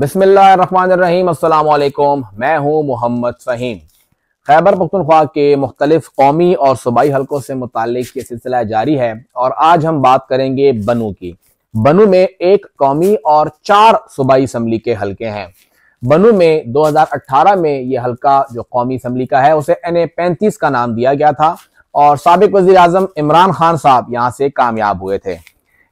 बिसमीम मैं हूं मोहम्मद फ़हीम खैबर पख्तनख्वा के मुख्तलिफ कौमी और सूबाई हलकों से मुतल ये सिलसिला जारी है और आज हम बात करेंगे बनू की बनू में एक कौमी और चार सूबाई इसम्बली के हल्के हैं बनू में 2018 में ये हलका जो कौमी इसम्बली का है उसे एन ए पैंतीस का नाम दिया गया था और सबक वजी अजम इमरान खान साहब यहाँ से कामयाब हुए थे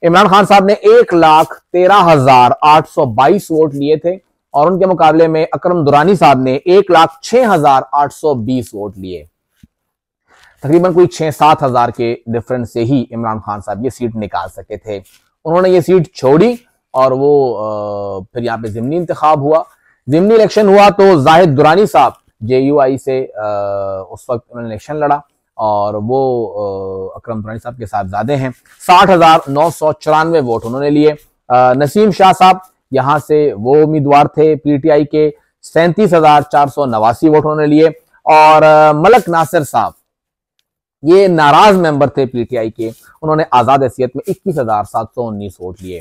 इमरान खान साहब ने एक लाख तेरह हजार आठ सौ बाईस वोट लिए थे और उनके मुकाबले में अकरम दुरानी साहब ने एक लाख छह हजार आठ सौ बीस वोट लिए तकरीबन कोई छह सात हजार के डिफरेंस से ही इमरान खान साहब ये सीट निकाल सके थे उन्होंने ये सीट छोड़ी और वो फिर यहाँ पे जिमनी इंतखब हुआ जिमनी इलेक्शन हुआ तो जाहिद दुरानी साहब जे से उस वक्त उन्होंने इलेक्शन लड़ा और वो अक्रम दुरानी साहब के साथ ज्यादा हैं साठ हजार नौ सौ चौरानवे वोट उन्होंने लिए नसीम शाह साहब यहाँ से वो उम्मीदवार थे पीटीआई के सैंतीस हजार चार सौ नवासी वोट उन्होंने लिए और मलक नासिर साहब ये नाराज मेंबर थे पीटीआई के उन्होंने आजाद हैसियत में इक्कीस हजार सात सौ उन्नीस वोट लिए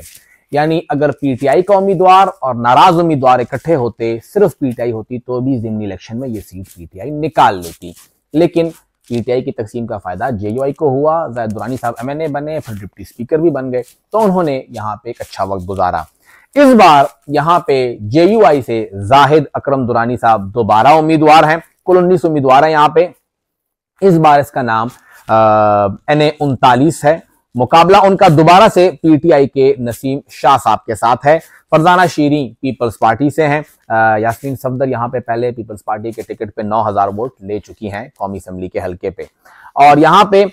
यानी अगर पीटीआई का उम्मीदवार और नाराज उम्मीदवार इकट्ठे होते सिर्फ पीटीआई होती तो भी जिमनी इलेक्शन में ये सीट पीटीआई निकाल लेती लेकिन पीटीआई e की तकसीम का फ़ायदा जे को हुआ जैद दुरानी साहब एम बने फिर डिप्टी स्पीकर भी बन गए तो उन्होंने यहाँ पे एक अच्छा वक्त गुजारा इस बार यहाँ पे जे से जाहिद अक्रम दुरानी साहब दोबारा उम्मीदवार हैं कुल उन्नीस उम्मीदवार हैं यहाँ पे इस बार इसका नाम एन ए उनतालीस है मुकाबला उनका दोबारा से पीटीआई के नसीम शाह साहब के साथ है फरजाना शीरी पीपल्स पार्टी से हैं यासमीन सफदर यहाँ पे पहले पीपल्स पार्टी के टिकट पे 9000 वोट ले चुकी हैं कौमी असम्बली के हलके पे और यहाँ पे आ,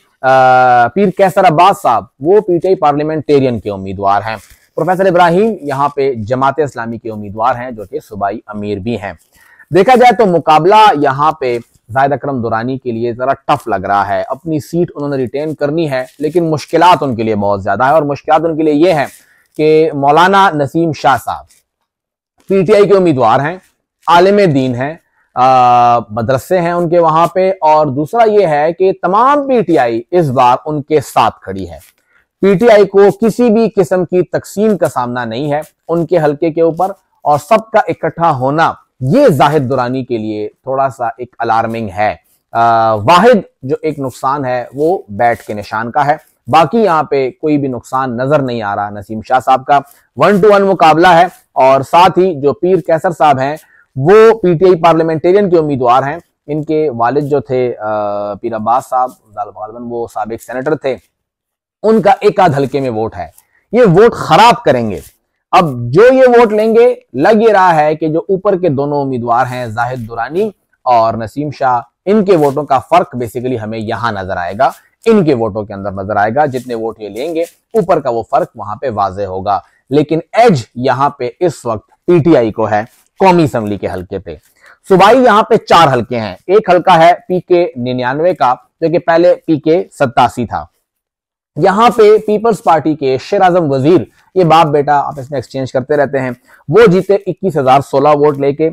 पीर कैसर अब्बास साहब वो पीटीआई पार्लियामेंटेरियन के उम्मीदवार हैं प्रोफेसर इब्राहिम यहाँ पे जमात इस्लामी के उम्मीदवार हैं जो कि सूबाई अमीर भी हैं देखा जाए तो मुकाबला यहाँ पे जायद अक्रम दुरानी के लिए ज़रा टफ लग रहा है अपनी सीट उन्होंने रिटेन करनी है लेकिन मुश्किल उनके लिए बहुत ज़्यादा है और मुश्किल उनके लिए ये है कि मौलाना नसीम शाह साहब पीटीआई के उम्मीदवार हैं आलम दीन हैं मदरसे हैं उनके वहां पे और दूसरा ये है कि तमाम पीटीआई इस बार उनके साथ खड़ी है पीटीआई को किसी भी किस्म की तकसीम का सामना नहीं है उनके हलके के ऊपर और सबका इकट्ठा होना ये जाहिद दुरानी के लिए थोड़ा सा एक अलार्मिंग है आ, वाहिद जो एक नुकसान है वो बैट के निशान का है बाकी यहाँ पे कोई भी नुकसान नजर नहीं आ रहा नसीम शाह साहब का वन टू वन मुकाबला है और साथ ही जो पीर कैसर साहब हैं वो पीटीआई पार्लियामेंटेरियन के उम्मीदवार हैं इनके वालिद जो थे पीर अब्बास साहब वो सबक सेनेटर थे उनका एक आध हल्के में वोट है ये वोट खराब करेंगे अब जो ये वोट लेंगे लग ये रहा है कि जो ऊपर के दोनों उम्मीदवार हैं जाहिद दुरानी और नसीम शाह इनके वोटों का फर्क बेसिकली हमें यहां नजर आएगा इनके वोटों के अंदर नजर आएगा जितने वोट ये लेंगे ऊपर का वो फर्क वहां पे वाजे होगा लेकिन एज यहां पे इस वक्त पीटीआई को है कौमी असम्बली के हल्के पे सुबाई यहां पे चार हल्के हैं एक हल्का है पीके निन्यानवे का जो कि पहले पीके सत्तासी था यहाँ पे पीपल्स पार्टी के शेर आजम वजीर ये बाप बेटा आप इसमें एक्सचेंज करते रहते हैं वो जीते इक्कीस हजार सोलह वोट लेके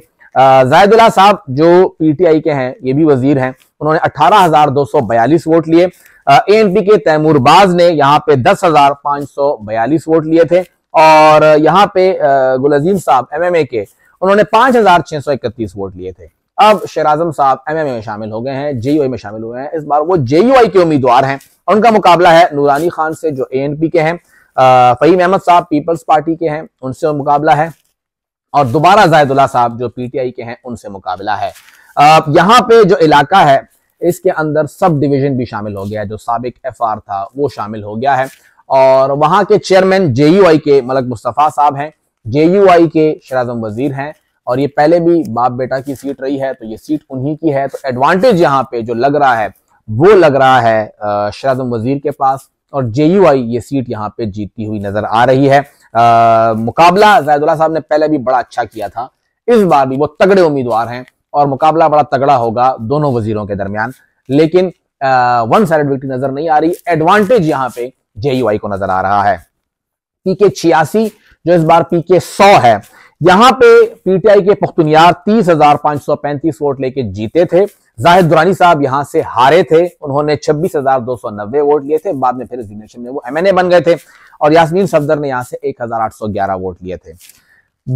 जायदुल्ला साहब जो पीटीआई के हैं ये भी वजीर हैं उन्होंने अठारह हजार दो सौ बयालीस वोट लिए पी के तैमूर बाज ने यहाँ पे दस हजार पांच सौ बयालीस वोट लिए थे और यहाँ पे गुल अजीम साहब एमएमए के उन्होंने पांच हजार छह सौ इकतीस वोट लिए थे अब शेर आजम साहब एमएमए में शामिल हो गए हैं जेईओ में शामिल हुए हैं इस बार वो जेईओ के उम्मीदवार हैं उनका मुकाबला है नूरानी खान से जो एएनपी के हैं फहीम अहमद साहब पीपल्स पार्टी के हैं उनसे मुकाबला है और दोबारा जायदुल्ला साहब जो पीटीआई के हैं उनसे मुकाबला है यहाँ पे जो इलाका है इसके अंदर सब डिवीजन भी शामिल हो गया है जो सबक एफ आर था वो शामिल हो गया है और वहां के चेयरमैन जे के मलक मुस्तफ़ा साहब हैं जे के शराजम वजीर हैं और ये पहले भी बाप बेटा की सीट रही है तो ये सीट उन्हीं की है तो एडवांटेज यहाँ पे जो लग रहा है वो लग रहा है शराज वजीर के पास और जे ये सीट यहाँ पे जीतती हुई नजर आ रही है आ, मुकाबला जैदुल्ला साहब ने पहले भी बड़ा अच्छा किया था इस बार भी वो तगड़े उम्मीदवार हैं और मुकाबला बड़ा तगड़ा होगा दोनों वजीरों के दरमियान लेकिन आ, वन साइड विक्ट्री नजर नहीं आ रही एडवांटेज यहाँ पे जे को नजर आ रहा है पीके छियासी जो इस बार पीके सौ है यहां पे पीटीआई के पुख्तनियार तीस हजार पांच सौ पैंतीस वोट लेके जीते थे जाहिद दुरानी साहब यहां से हारे थे उन्होंने छब्बीस हजार दो सौ नब्बे वोट लिए थे बाद में फिर इस में वो एमएनए बन गए थे और यासमीन सफदर ने यहां से एक हजार आठ सौ ग्यारह वोट लिए थे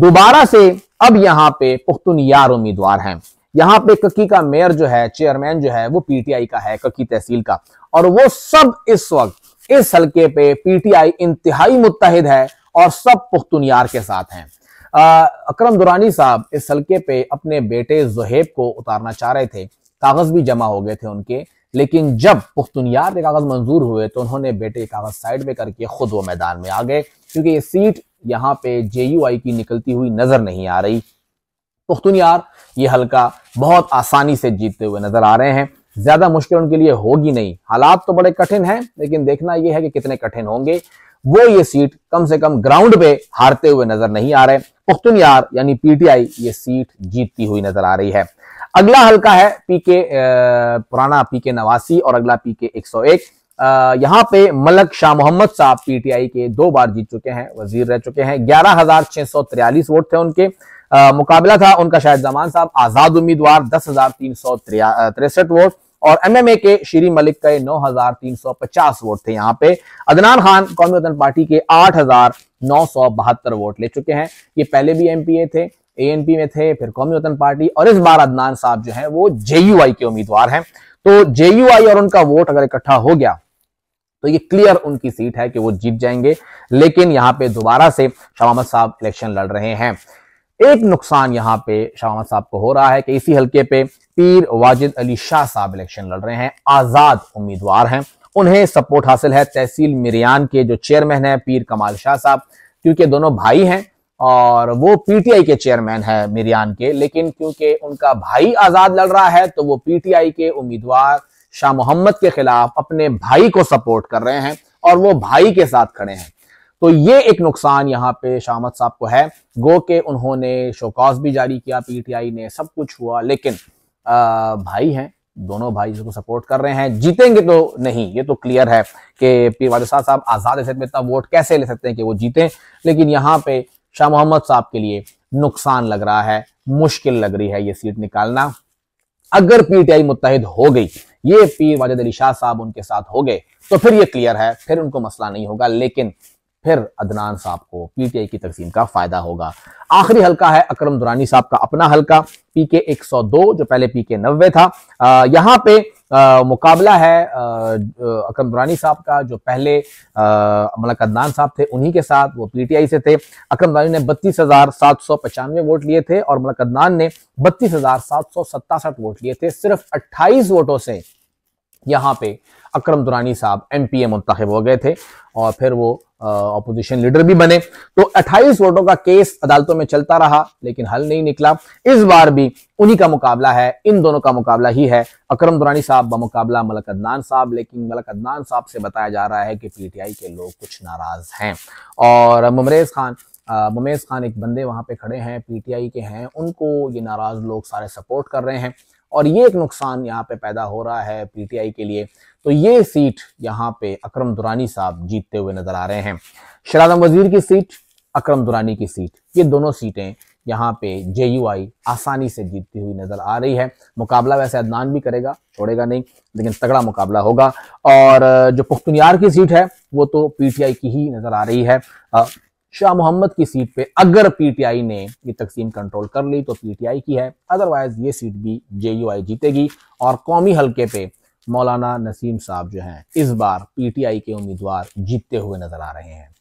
दोबारा से अब यहाँ पे पुख्तनियार उम्मीदवार हैं यहाँ पे ककी का मेयर जो है चेयरमैन जो है वो पीटीआई का है कक्की तहसील का और वो सब इस वक्त इस हलके पे पीटीआई इंतहाई मुतहद है और सब पुख्तनियार के साथ हैं अक्रम दुरानी साहब इस हल्के पे अपने बेटे जहेब को उतारना चाह रहे थे कागज भी जमा हो गए थे उनके लेकिन जब पुख्तुनियार के कागज मंजूर हुए तो उन्होंने बेटे के कागज साइड में करके खुद वो मैदान में आ गए क्योंकि ये सीट यहाँ पे आई की निकलती हुई नजर नहीं आ रही पुख्तुनियार ये हल्का बहुत आसानी से जीतते हुए नजर आ रहे हैं ज्यादा मुश्किल उनके लिए होगी नहीं हालात तो बड़े कठिन हैं लेकिन देखना यह है कि कितने कठिन होंगे वो ये सीट कम से कम ग्राउंड पे हारते हुए नजर नहीं आ रहे पुख्तुन यार यानी पीटीआई ये सीट जीतती हुई नजर आ रही है अगला हल्का है पीके पुराना पीके नवासी और अगला पीके 101 यहां पे मलक शाह मोहम्मद साहब पीटीआई के दो बार जीत चुके हैं वजीर रह चुके हैं ग्यारह हजार छह सौ तिरयालीस वोट थे उनके आ, मुकाबला था उनका शायद जमान साहब आजाद उम्मीदवार दस हजार तीन सौ तिरसठ वोट और एमएमए के श्री मलिक के 9,350 वोट थे यहाँ पे अदनान खान कौमी वतन पार्टी के 8,972 वोट ले चुके हैं ये पहले भी एमपीए थे एएनपी में थे फिर कौमी वतन पार्टी और इस बार अदनान साहब जो है वो जेयूआई के उम्मीदवार हैं तो जेयूआई और उनका वोट अगर इकट्ठा हो गया तो ये क्लियर उनकी सीट है कि वो जीत जाएंगे लेकिन यहाँ पे दोबारा से शामद साहब इलेक्शन लड़ रहे हैं एक नुकसान यहाँ पे शामद साहब को हो रहा है कि इसी हलके पे पीर वाजिद अली शाह साहब इलेक्शन लड़ रहे हैं आजाद उम्मीदवार हैं उन्हें सपोर्ट हासिल है तहसील मिरियान के जो चेयरमैन है पीर कमाल शाह साहब क्योंकि दोनों भाई हैं और वो पीटीआई के चेयरमैन है मिरियान के लेकिन क्योंकि उनका भाई आजाद लड़ रहा है तो वो पीटीआई के उम्मीदवार शाह मोहम्मद के खिलाफ अपने भाई को सपोर्ट कर रहे हैं और वो भाई के साथ खड़े हैं तो ये एक नुकसान यहाँ पे शामद साहब को है गो के उन्होंने शोकॉस भी जारी किया पीटीआई ने सब कुछ हुआ लेकिन भाई हैं दोनों भाई जिसको सपोर्ट कर रहे हैं जीतेंगे तो नहीं ये तो क्लियर है कि पीर बादशाह साहब आज़ाद में इतना वोट कैसे ले सकते हैं कि वो जीते लेकिन यहाँ पे शाह मोहम्मद साहब के लिए नुकसान लग रहा है मुश्किल लग रही है ये सीट निकालना अगर पीटीआई मुतहद हो गई ये पीर वाजद अली शाह साहब उनके साथ हो गए तो फिर ये क्लियर है फिर उनको मसला नहीं होगा लेकिन फिर अदनान साहब को पीटीआई की तकसीम का फायदा होगा आखिरी हल्का है अकरम दुरानी साहब का अपना हल्का पीके 102 जो पहले पीके 90 था आ, यहां पे आ, मुकाबला है अक्रम अकरम दुरानी साहब का जो पहले मलक अदनान साहब थे उन्हीं के साथ वो पीटीआई से थे अकरम दुरानी ने बत्तीस हजार सात सौ पचानवे वोट लिए थे और मलक अदनान ने बत्तीस हजार सात सौ सत्तासठ वोट लिए थे सिर्फ अट्ठाईस वोटों से यहाँ पे अकरम दुरानी साहब एम पी मुंतब हो गए थे और फिर वो अपोजिशन लीडर भी बने तो 28 वोटों का केस अदालतों में चलता रहा लेकिन हल नहीं निकला इस बार भी उन्हीं का मुकाबला है इन दोनों का मुकाबला ही है अकरम दुरानी साहब का मुकाबला मलक अदनान साहब लेकिन मलक अदनान साहब से बताया जा रहा है कि पीटीआई के लोग कुछ नाराज हैं और मुमरेज खान मुमेज़ खान एक बंदे वहां पे खड़े हैं पीटीआई के हैं उनको ये नाराज़ लोग सारे सपोर्ट कर रहे हैं और ये एक नुकसान यहाँ पे पैदा हो रहा है पीटीआई के लिए तो ये सीट यहाँ पे अक्रम दुरानी साहब जीतते हुए नजर आ रहे हैं शराजम वजीर की सीट अक्रम दुरानी की सीट ये दोनों सीटें यहाँ पे जे आसानी से जीतती हुई नजर आ रही है मुकाबला वैसे अदनान भी करेगा छोड़ेगा नहीं लेकिन तगड़ा मुकाबला होगा और जो पुख्तनियार की सीट है वो तो पीटीआई की ही नजर आ रही है शाह मोहम्मद की सीट पे अगर पीटीआई ने ये तकसीम कंट्रोल कर ली तो पीटीआई की है अदरवाइज ये सीट भी आई जीतेगी और कौमी हलके पे मौलाना नसीम साहब जो हैं इस बार पीटीआई के उम्मीदवार जीतते हुए नजर आ रहे हैं